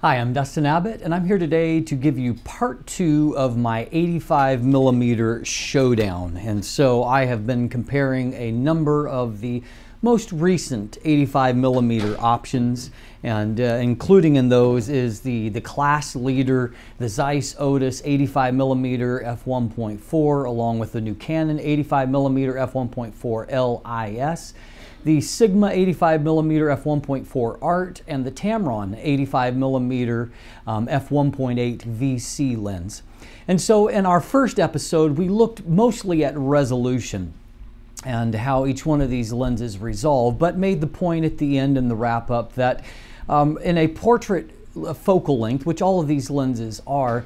Hi, I'm Dustin Abbott, and I'm here today to give you part two of my 85 millimeter showdown. And so I have been comparing a number of the most recent 85 millimeter options, and uh, including in those is the, the class leader, the Zeiss Otis 85 millimeter f1.4, along with the new Canon 85 millimeter f1.4 LIS the Sigma 85mm f1.4 ART and the Tamron 85mm um, f1.8 VC lens. And so in our first episode, we looked mostly at resolution and how each one of these lenses resolve, but made the point at the end in the wrap up that um, in a portrait uh, focal length, which all of these lenses are,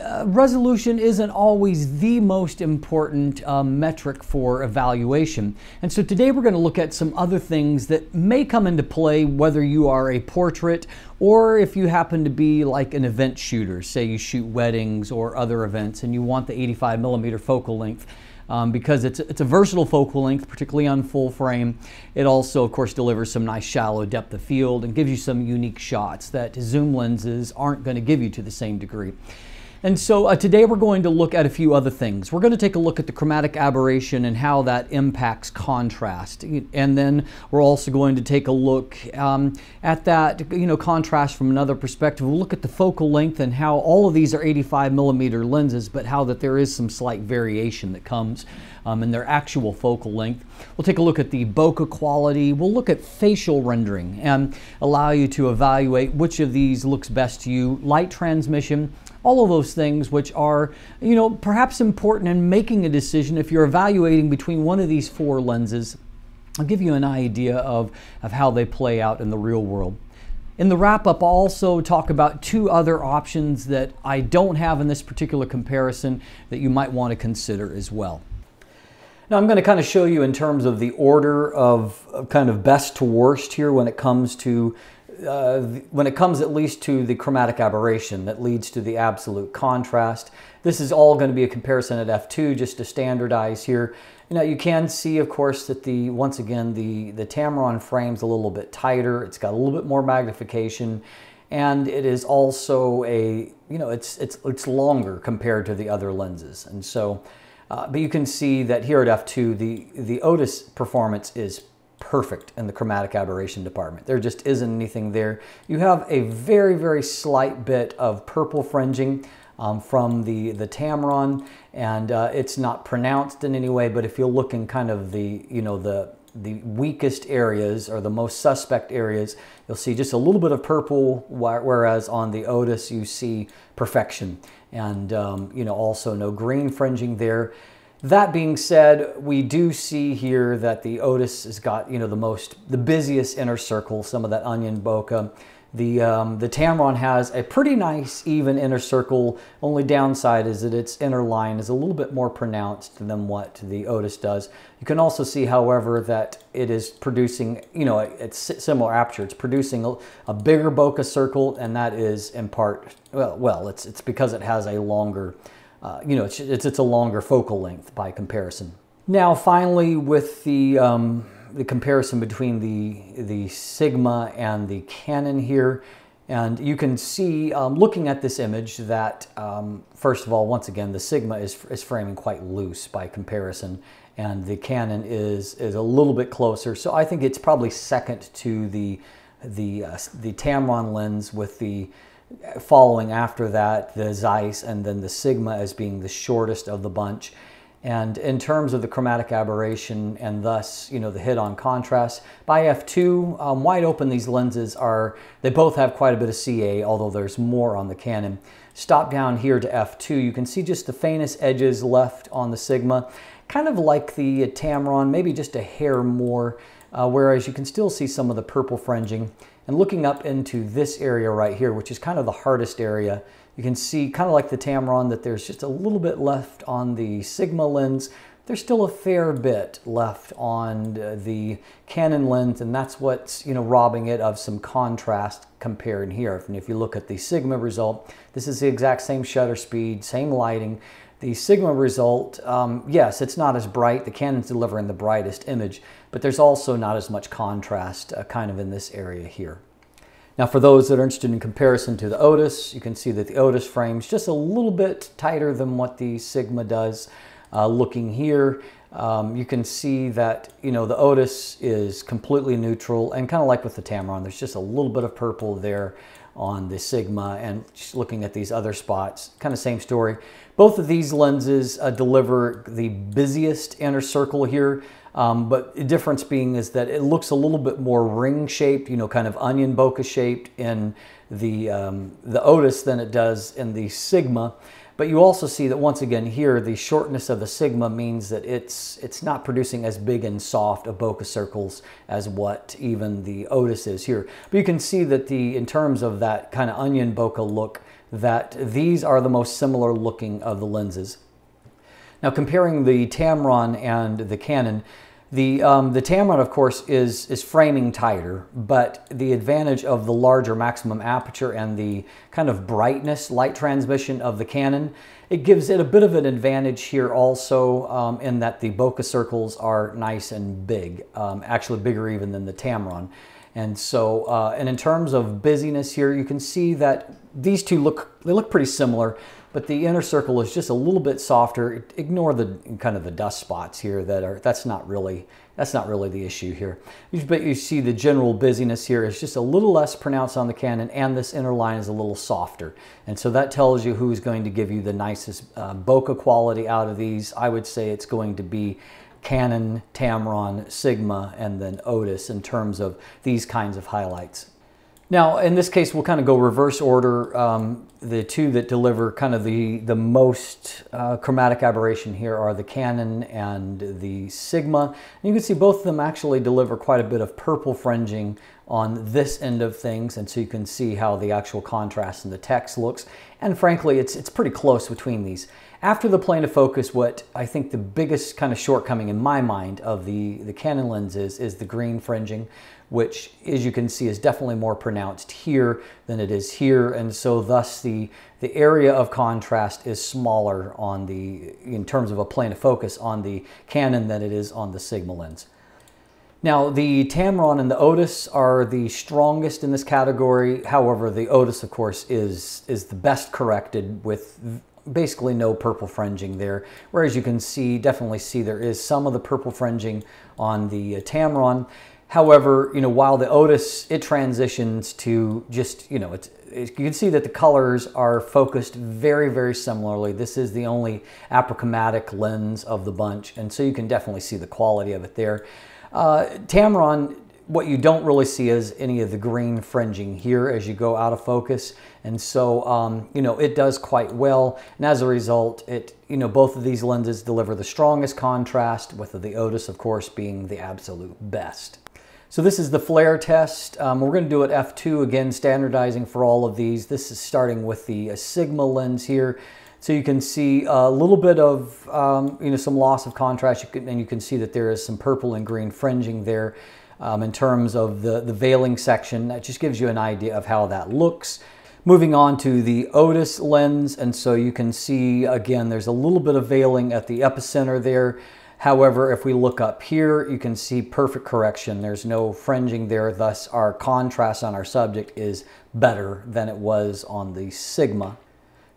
uh, resolution isn't always the most important uh, metric for evaluation. And so today we're going to look at some other things that may come into play whether you are a portrait or if you happen to be like an event shooter, say you shoot weddings or other events and you want the 85 millimeter focal length. Um, because it's, it's a versatile focal length, particularly on full frame. It also, of course, delivers some nice shallow depth of field and gives you some unique shots that zoom lenses aren't going to give you to the same degree. And so uh, today we're going to look at a few other things. We're going to take a look at the chromatic aberration and how that impacts contrast. And then we're also going to take a look um, at that, you know, contrast from another perspective. We'll look at the focal length and how all of these are 85 millimeter lenses, but how that there is some slight variation that comes um, in their actual focal length. We'll take a look at the bokeh quality. We'll look at facial rendering and allow you to evaluate which of these looks best to you. Light transmission, all of those things which are, you know, perhaps important in making a decision if you're evaluating between one of these four lenses. I'll give you an idea of, of how they play out in the real world. In the wrap up, I'll also talk about two other options that I don't have in this particular comparison that you might want to consider as well. Now I'm going to kind of show you in terms of the order of, of kind of best to worst here when it comes to uh, when it comes at least to the chromatic aberration that leads to the absolute contrast. This is all going to be a comparison at f2 just to standardize here. Now you can see, of course, that the once again the the Tamron frame's a little bit tighter. It's got a little bit more magnification, and it is also a you know it's it's it's longer compared to the other lenses, and so. Uh, but you can see that here at f2, the, the Otis performance is perfect in the chromatic aberration department. There just isn't anything there. You have a very, very slight bit of purple fringing um, from the, the Tamron, and uh, it's not pronounced in any way, but if you look in kind of the, you know, the, the weakest areas or the most suspect areas, you'll see just a little bit of purple, whereas on the Otis you see perfection. And, um, you know, also no green fringing there. That being said, we do see here that the Otis has got, you know, the most, the busiest inner circle, some of that onion bokeh. The, um, the Tamron has a pretty nice even inner circle. Only downside is that its inner line is a little bit more pronounced than what the Otis does. You can also see, however, that it is producing, you know, it's similar aperture. It's producing a, a bigger bokeh circle, and that is in part, well, well it's, it's because it has a longer uh, you know, it's, it's, it's, a longer focal length by comparison. Now, finally, with the, um, the comparison between the, the Sigma and the Canon here, and you can see, um, looking at this image, that um, first of all, once again, the Sigma is, is framing quite loose by comparison, and the Canon is, is a little bit closer. So I think it's probably second to the, the, uh, the Tamron lens with the, following after that, the Zeiss and then the Sigma as being the shortest of the bunch. And in terms of the chromatic aberration and thus, you know, the hit on contrast, by f2, um, wide open these lenses are, they both have quite a bit of CA, although there's more on the Canon. Stop down here to f2, you can see just the faintest edges left on the Sigma, kind of like the Tamron, maybe just a hair more, uh, whereas you can still see some of the purple fringing. And looking up into this area right here, which is kind of the hardest area, you can see kind of like the Tamron that there's just a little bit left on the Sigma lens. There's still a fair bit left on the Canon lens, and that's what's you know robbing it of some contrast compared here. And if you look at the Sigma result, this is the exact same shutter speed, same lighting, the sigma result, um, yes, it's not as bright. The Canon's delivering the brightest image, but there's also not as much contrast uh, kind of in this area here. Now for those that are interested in comparison to the Otis, you can see that the Otis frame's just a little bit tighter than what the Sigma does. Uh, looking here, um, you can see that, you know, the Otis is completely neutral and kind of like with the Tamron, there's just a little bit of purple there on the Sigma and just looking at these other spots, kind of same story. Both of these lenses uh, deliver the busiest inner circle here, um, but the difference being is that it looks a little bit more ring shaped, you know, kind of onion bokeh shaped in the, um, the Otis than it does in the Sigma. But you also see that once again here, the shortness of the sigma means that it's, it's not producing as big and soft of bokeh circles as what even the Otis is here. But you can see that the, in terms of that kind of onion bokeh look, that these are the most similar looking of the lenses. Now comparing the Tamron and the Canon, the, um, the Tamron, of course, is, is framing tighter, but the advantage of the larger maximum aperture and the kind of brightness, light transmission of the Canon, it gives it a bit of an advantage here also um, in that the bokeh circles are nice and big, um, actually bigger even than the Tamron. And so, uh, and in terms of busyness here, you can see that these two look, they look pretty similar but the inner circle is just a little bit softer. Ignore the kind of the dust spots here that are, that's not really, that's not really the issue here. But you see the general busyness here is just a little less pronounced on the Canon and this inner line is a little softer. And so that tells you who's going to give you the nicest uh, bokeh quality out of these. I would say it's going to be Canon, Tamron, Sigma, and then Otis in terms of these kinds of highlights. Now, in this case, we'll kind of go reverse order. Um, the two that deliver kind of the, the most uh, chromatic aberration here are the Canon and the Sigma. And you can see both of them actually deliver quite a bit of purple fringing on this end of things. And so you can see how the actual contrast in the text looks. And frankly, it's, it's pretty close between these. After the plane of focus, what I think the biggest kind of shortcoming in my mind of the, the Canon lens is, is the green fringing which as you can see is definitely more pronounced here than it is here. And so thus the, the area of contrast is smaller on the, in terms of a plane of focus on the Canon than it is on the Sigma lens. Now, the Tamron and the Otis are the strongest in this category. However, the Otis, of course, is, is the best corrected with basically no purple fringing there. Whereas you can see, definitely see there is some of the purple fringing on the Tamron. However, you know, while the Otis, it transitions to just, you know, it's, it, you can see that the colors are focused very, very similarly. This is the only apochromatic lens of the bunch, and so you can definitely see the quality of it there. Uh, Tamron, what you don't really see is any of the green fringing here as you go out of focus. And so, um, you know, it does quite well. And as a result, it, you know, both of these lenses deliver the strongest contrast with the Otis, of course, being the absolute best. So this is the flare test. Um, we're gonna do it F2 again, standardizing for all of these. This is starting with the uh, Sigma lens here. So you can see a little bit of, um, you know, some loss of contrast you can, and you can see that there is some purple and green fringing there um, in terms of the, the veiling section. That just gives you an idea of how that looks. Moving on to the Otis lens, and so you can see, again, there's a little bit of veiling at the epicenter there. However, if we look up here, you can see perfect correction. There's no fringing there, thus our contrast on our subject is better than it was on the Sigma.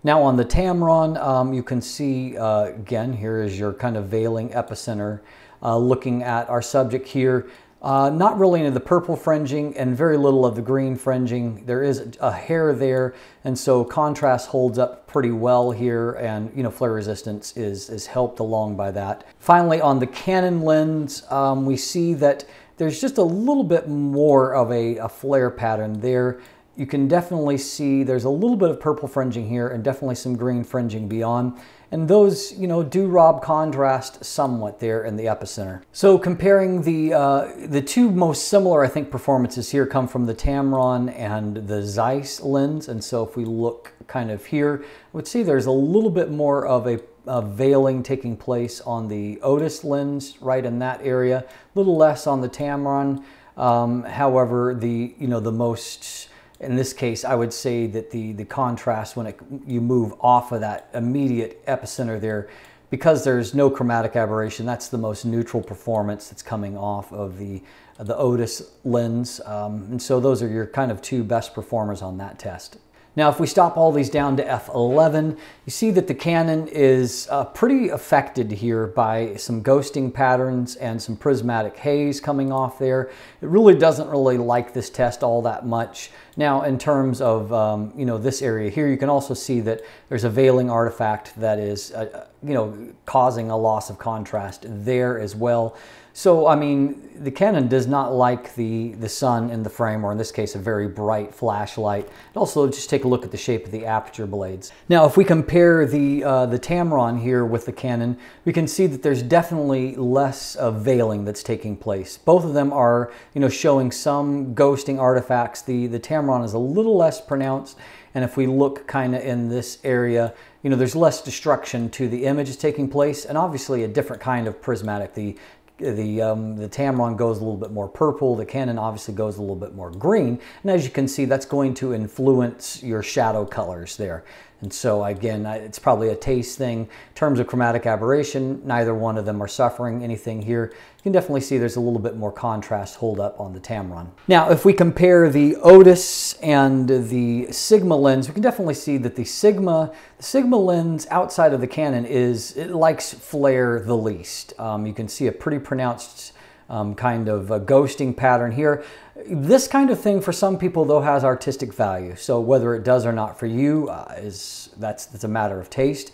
Now on the Tamron, um, you can see, uh, again, here is your kind of veiling epicenter. Uh, looking at our subject here, uh, not really in the purple fringing and very little of the green fringing. There is a hair there, and so contrast holds up pretty well here, and you know flare resistance is, is helped along by that. Finally, on the Canon lens, um, we see that there's just a little bit more of a, a flare pattern there. You can definitely see there's a little bit of purple fringing here and definitely some green fringing beyond and those, you know, do rob contrast somewhat there in the epicenter. So comparing the, uh, the two most similar, I think, performances here come from the Tamron and the Zeiss lens. And so if we look kind of here, we would see there's a little bit more of a veiling taking place on the Otis lens right in that area, a little less on the Tamron. Um, however, the, you know, the most in this case, I would say that the, the contrast when it, you move off of that immediate epicenter there, because there's no chromatic aberration, that's the most neutral performance that's coming off of the, the Otis lens. Um, and so those are your kind of two best performers on that test. Now, if we stop all these down to F11, you see that the Canon is uh, pretty affected here by some ghosting patterns and some prismatic haze coming off there. It really doesn't really like this test all that much. Now, in terms of, um, you know, this area here, you can also see that there's a veiling artifact that is, uh, uh you know, causing a loss of contrast there as well. So, I mean, the Canon does not like the, the sun in the frame, or in this case, a very bright flashlight. And also, just take a look at the shape of the aperture blades. Now, if we compare the, uh, the Tamron here with the Canon, we can see that there's definitely less uh, veiling that's taking place. Both of them are, you know, showing some ghosting artifacts. The, the Tamron is a little less pronounced, and if we look kind of in this area, you know, there's less destruction to the image taking place, and obviously a different kind of prismatic. The the, um, the Tamron goes a little bit more purple, the Canon obviously goes a little bit more green, and as you can see, that's going to influence your shadow colors there. And so again, it's probably a taste thing. In terms of chromatic aberration, neither one of them are suffering anything here. You can definitely see there's a little bit more contrast hold up on the Tamron. Now, if we compare the Otis and the Sigma lens, we can definitely see that the Sigma, the Sigma lens outside of the Canon is, it likes flare the least. Um, you can see a pretty pronounced um, kind of a ghosting pattern here. This kind of thing for some people though has artistic value. So whether it does or not for you uh, is that's, that's a matter of taste.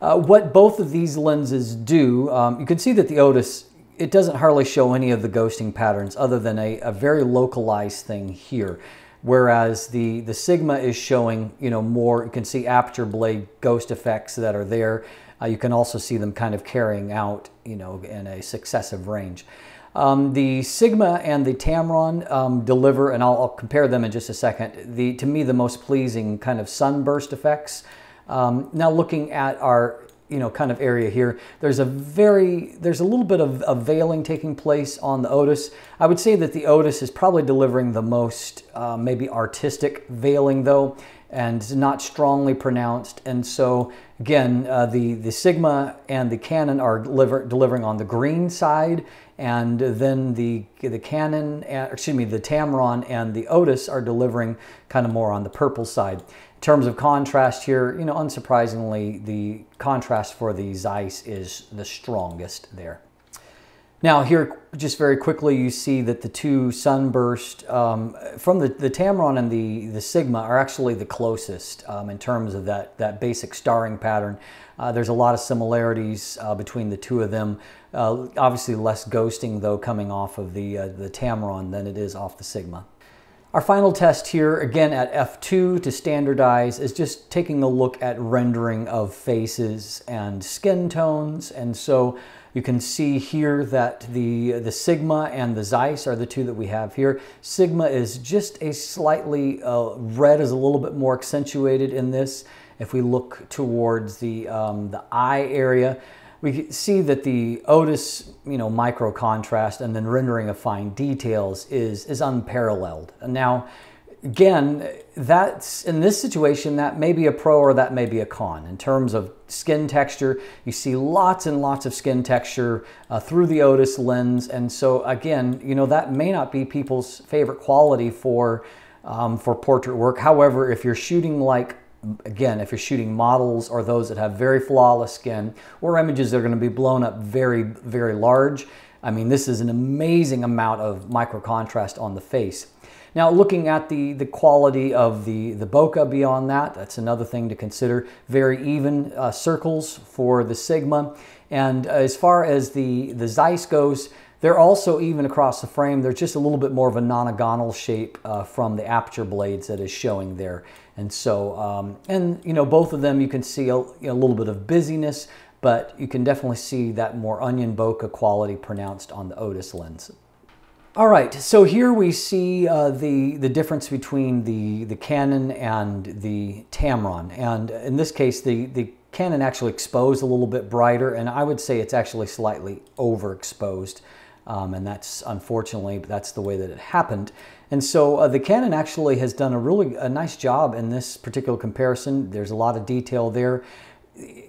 Uh, what both of these lenses do, um, you can see that the Otis, it doesn't hardly show any of the ghosting patterns other than a, a very localized thing here whereas the the sigma is showing you know more you can see aperture blade ghost effects that are there uh, you can also see them kind of carrying out you know in a successive range um, the Sigma and the Tamron um, deliver, and I'll, I'll, compare them in just a second, the, to me the most pleasing kind of sunburst effects. Um, now looking at our you know, kind of area here, there's a very, there's a little bit of, of veiling taking place on the Otis. I would say that the Otis is probably delivering the most uh, maybe artistic veiling though, and not strongly pronounced. And so again, uh, the, the sigma and the canon are deliver, delivering on the green side, and then the, the canon, uh, excuse me, the Tamron and the Otis are delivering kind of more on the purple side. In terms of contrast here, you know, unsurprisingly, the contrast for the Zeiss is the strongest there. Now here, just very quickly, you see that the two sunburst um, from the, the Tamron and the, the Sigma are actually the closest um, in terms of that, that basic starring pattern. Uh, there's a lot of similarities uh, between the two of them. Uh, obviously less ghosting though coming off of the, uh, the Tamron than it is off the Sigma. Our final test here, again at F2 to standardize, is just taking a look at rendering of faces and skin tones. And so you can see here that the, the Sigma and the Zeiss are the two that we have here. Sigma is just a slightly, uh, red is a little bit more accentuated in this. If we look towards the, um, the eye area, we see that the Otis, you know, micro contrast and then rendering of fine details is, is unparalleled. Now, again, that's in this situation, that may be a pro or that may be a con. In terms of skin texture, you see lots and lots of skin texture uh, through the Otis lens. And so again, you know, that may not be people's favorite quality for, um, for portrait work. However, if you're shooting like again, if you're shooting models or those that have very flawless skin or images that are going to be blown up very, very large, I mean, this is an amazing amount of micro contrast on the face. Now, looking at the, the quality of the, the bokeh beyond that, that's another thing to consider. Very even uh, circles for the Sigma. And uh, as far as the, the Zeiss goes, they're also even across the frame. They're just a little bit more of a nonagonal shape uh, from the aperture blades that is showing there. And so, um, and you know, both of them you can see a, a little bit of busyness, but you can definitely see that more onion bokeh quality pronounced on the Otis lens. All right, so here we see uh, the, the difference between the, the Canon and the Tamron. And in this case, the, the Canon actually exposed a little bit brighter, and I would say it's actually slightly overexposed. Um, and that's unfortunately, but that's the way that it happened. And so uh, the Canon actually has done a really a nice job in this particular comparison. There's a lot of detail there.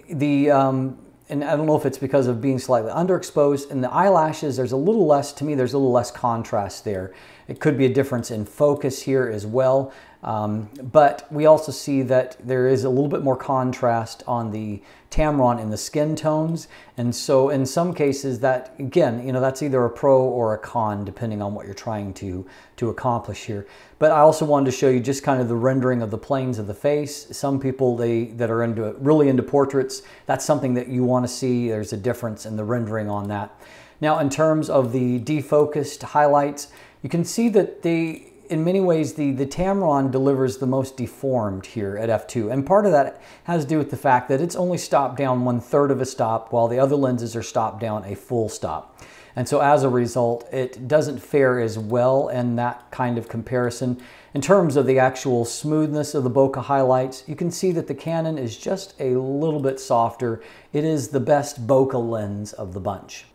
The um, and I don't know if it's because of being slightly underexposed. and the eyelashes, there's a little less, to me, there's a little less contrast there. It could be a difference in focus here as well. Um, but we also see that there is a little bit more contrast on the Tamron in the skin tones. And so in some cases that, again, you know, that's either a pro or a con depending on what you're trying to, to accomplish here. But I also wanted to show you just kind of the rendering of the planes of the face. Some people they that are into really into portraits, that's something that you want to see. There's a difference in the rendering on that. Now in terms of the defocused highlights, you can see that they in many ways, the, the Tamron delivers the most deformed here at f2. And part of that has to do with the fact that it's only stopped down one third of a stop while the other lenses are stopped down a full stop. And so as a result, it doesn't fare as well in that kind of comparison. In terms of the actual smoothness of the bokeh highlights, you can see that the Canon is just a little bit softer. It is the best bokeh lens of the bunch.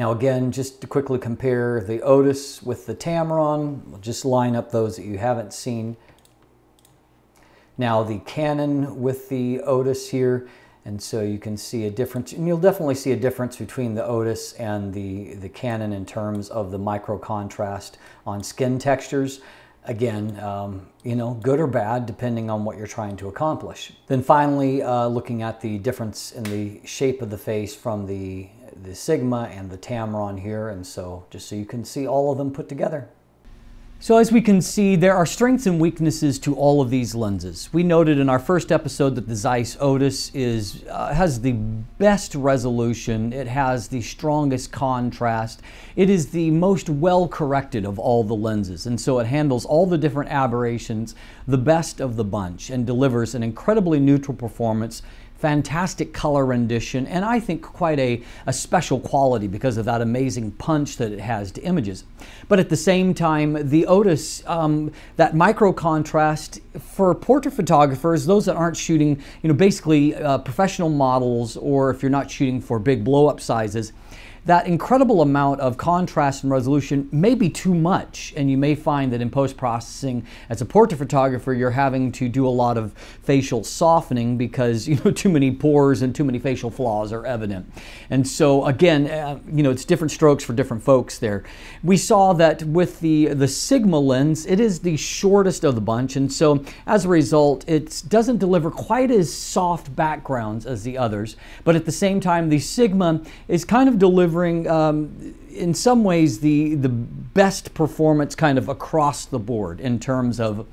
Now again, just to quickly compare the Otis with the Tamron, we'll just line up those that you haven't seen. Now the Canon with the Otis here, and so you can see a difference, and you'll definitely see a difference between the Otis and the, the Canon in terms of the micro contrast on skin textures again, um, you know, good or bad, depending on what you're trying to accomplish. Then finally, uh, looking at the difference in the shape of the face from the the Sigma and the Tamron here, and so just so you can see all of them put together. So as we can see, there are strengths and weaknesses to all of these lenses. We noted in our first episode that the Zeiss Otis is, uh, has the best resolution, it has the strongest contrast, it is the most well-corrected of all the lenses, and so it handles all the different aberrations the best of the bunch and delivers an incredibly neutral performance fantastic color rendition, and I think quite a, a special quality because of that amazing punch that it has to images. But at the same time, the Otis, um, that micro contrast for portrait photographers, those that aren't shooting, you know, basically uh, professional models, or if you're not shooting for big blow up sizes, that incredible amount of contrast and resolution may be too much, and you may find that in post-processing, as a portrait photographer, you're having to do a lot of facial softening because you know too many pores and too many facial flaws are evident. And so again, uh, you know, it's different strokes for different folks there. We saw that with the the Sigma lens, it is the shortest of the bunch, and so as a result, it doesn't deliver quite as soft backgrounds as the others. But at the same time, the Sigma is kind of delivering delivering, um, in some ways, the, the best performance kind of across the board in terms of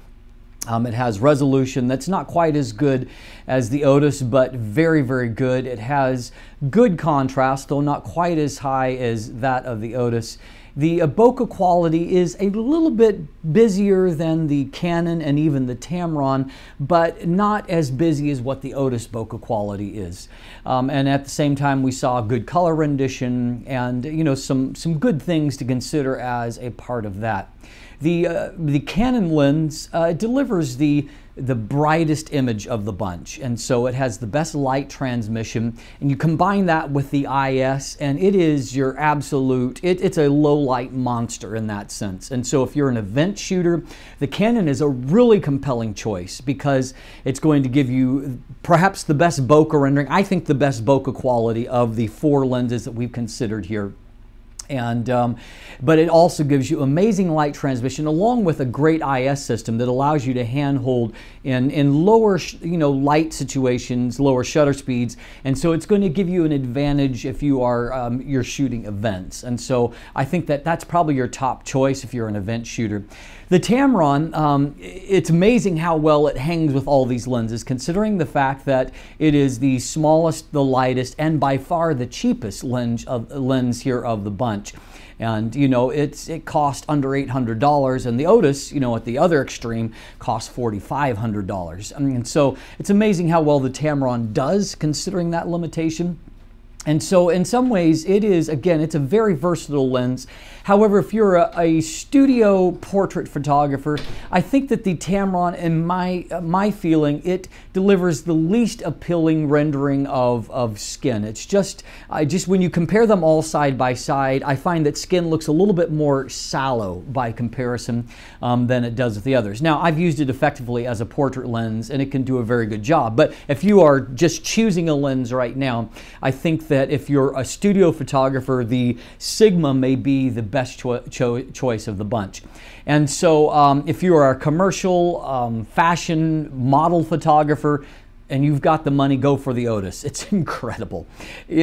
um, it has resolution that's not quite as good as the Otis, but very, very good. It has good contrast, though not quite as high as that of the Otis. The Iboca quality is a little bit busier than the Canon and even the Tamron, but not as busy as what the Otis Boca quality is. Um, and at the same time, we saw good color rendition and you know some, some good things to consider as a part of that. The, uh, the Canon lens uh, delivers the the brightest image of the bunch. And so it has the best light transmission. And you combine that with the IS, and it is your absolute, it, it's a low light monster in that sense. And so if you're an event shooter, the Canon is a really compelling choice because it's going to give you perhaps the best bokeh rendering. I think the best bokeh quality of the four lenses that we've considered here and, um, but it also gives you amazing light transmission along with a great IS system that allows you to handhold in, in lower, you know, light situations, lower shutter speeds. And so it's going to give you an advantage if you are, um, you're shooting events. And so I think that that's probably your top choice if you're an event shooter. The Tamron, um, it's amazing how well it hangs with all these lenses considering the fact that it is the smallest, the lightest, and by far the cheapest lens, of, lens here of the bunch lunch. And you know, it's it cost under eight hundred dollars, and the Otis, you know, at the other extreme, cost forty five hundred dollars. I mean, so it's amazing how well the Tamron does considering that limitation. And so, in some ways, it is again, it's a very versatile lens. However, if you're a, a studio portrait photographer, I think that the Tamron, in my, my feeling, it delivers the least appealing rendering of, of skin. It's just, I just when you compare them all side by side, I find that skin looks a little bit more sallow by comparison um, than it does with the others. Now, I've used it effectively as a portrait lens, and it can do a very good job. But if you are just choosing a lens right now, I think that if you're a studio photographer, the Sigma may be the best best cho- cho- choice of the bunch. And so, um, if you are a commercial um, fashion model photographer, and you've got the money, go for the Otis. It's incredible.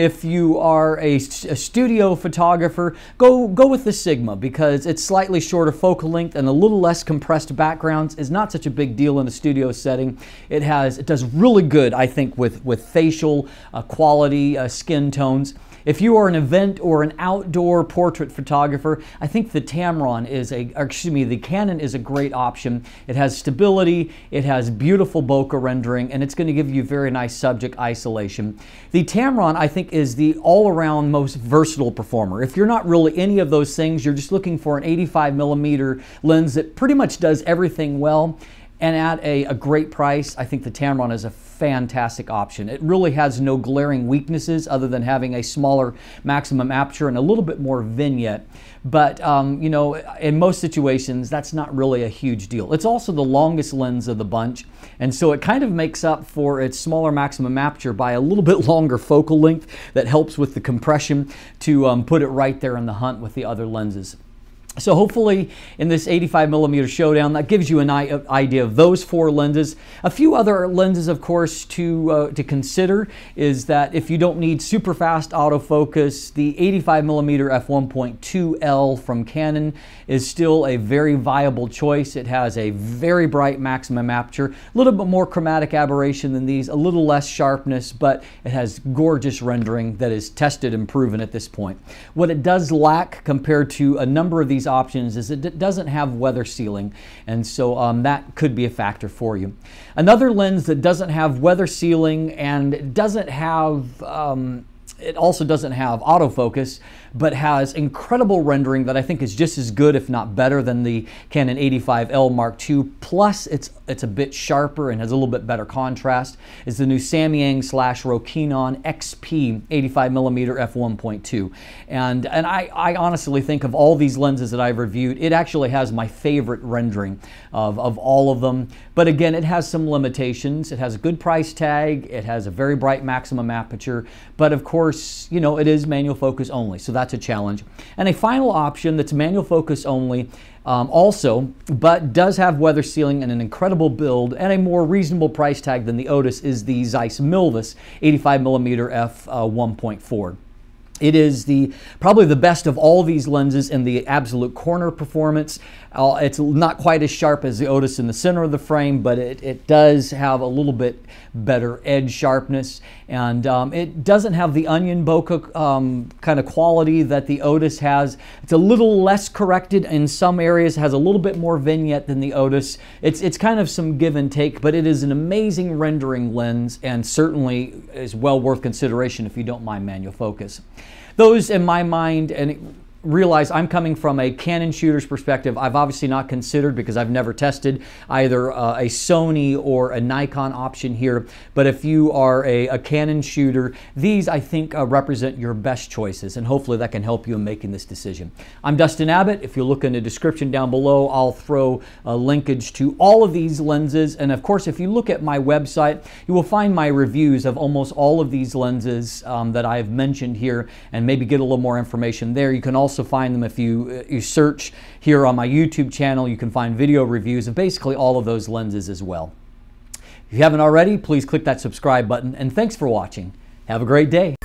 If you are a, a, studio photographer, go go with the Sigma because it's slightly shorter focal length and a little less compressed backgrounds is not such a big deal in a studio setting. It has it does really good, I think, with with facial uh, quality, uh, skin tones. If you are an event or an outdoor portrait photographer, I think the Tamron is a, excuse me, the Canon is a great option. It has stability, it has beautiful bokeh rendering, and it's going to give you very nice subject isolation. The Tamron, I think, is the all-around most versatile performer. If you're not really any of those things, you're just looking for an 85 millimeter lens that pretty much does everything well, and at a, a, great price, I think the Tamron is a fantastic option. It really has no glaring weaknesses other than having a smaller maximum aperture and a little bit more vignette. But, um, you know, in most situations, that's not really a huge deal. It's also the longest lens of the bunch, and so it kind of makes up for its smaller maximum aperture by a little bit longer focal length that helps with the compression to um, put it right there in the hunt with the other lenses. So hopefully in this 85 millimeter showdown, that gives you an uh, idea of those four lenses. A few other lenses, of course, to, uh, to consider is that if you don't need super fast autofocus, the 85 millimeter f1.2L from Canon is still a very viable choice. It has a very bright maximum aperture, a little bit more chromatic aberration than these, a little less sharpness, but it has gorgeous rendering that is tested and proven at this point. What it does lack compared to a number of these these options is it doesn't have weather sealing, and so um, that could be a factor for you. Another lens that doesn't have weather sealing and doesn't have, um, it also doesn't have autofocus but has incredible rendering that I think is just as good, if not better, than the Canon 85L Mark II. Plus, it's it's a bit sharper and has a little bit better contrast. Is the new Samyang slash Rokinon XP 85mm f1.2, and and I I honestly think of all these lenses that I've reviewed, it actually has my favorite rendering of of all of them. But again, it has some limitations. It has a good price tag. It has a very bright maximum aperture, but of course, you know, it is manual focus only. So that's that's a challenge. And a final option that's manual focus only um, also, but does have weather sealing and an incredible build and a more reasonable price tag than the Otis is the Zeiss Milvus 85mm f uh, 1.4. It is the probably the best of all these lenses in the absolute corner performance. Uh, it's not quite as sharp as the Otis in the center of the frame, but it, it does have a little bit better edge sharpness. And um, it doesn't have the onion bokeh um, kind of quality that the Otis has. It's a little less corrected in some areas, has a little bit more vignette than the Otis. It's, it's kind of some give and take, but it is an amazing rendering lens and certainly is well worth consideration if you don't mind manual focus those in my mind and realize I'm coming from a Canon shooter's perspective. I've obviously not considered because I've never tested either uh, a Sony or a Nikon option here. But if you are a, a Canon shooter, these I think uh, represent your best choices and hopefully that can help you in making this decision. I'm Dustin Abbott. If you look in the description down below, I'll throw a linkage to all of these lenses. And of course, if you look at my website, you will find my reviews of almost all of these lenses um, that I've mentioned here and maybe get a little more information there. You can also also find them if you, uh, you search here on my YouTube channel. You can find video reviews of basically all of those lenses as well. If you haven't already, please click that subscribe button and thanks for watching. Have a great day.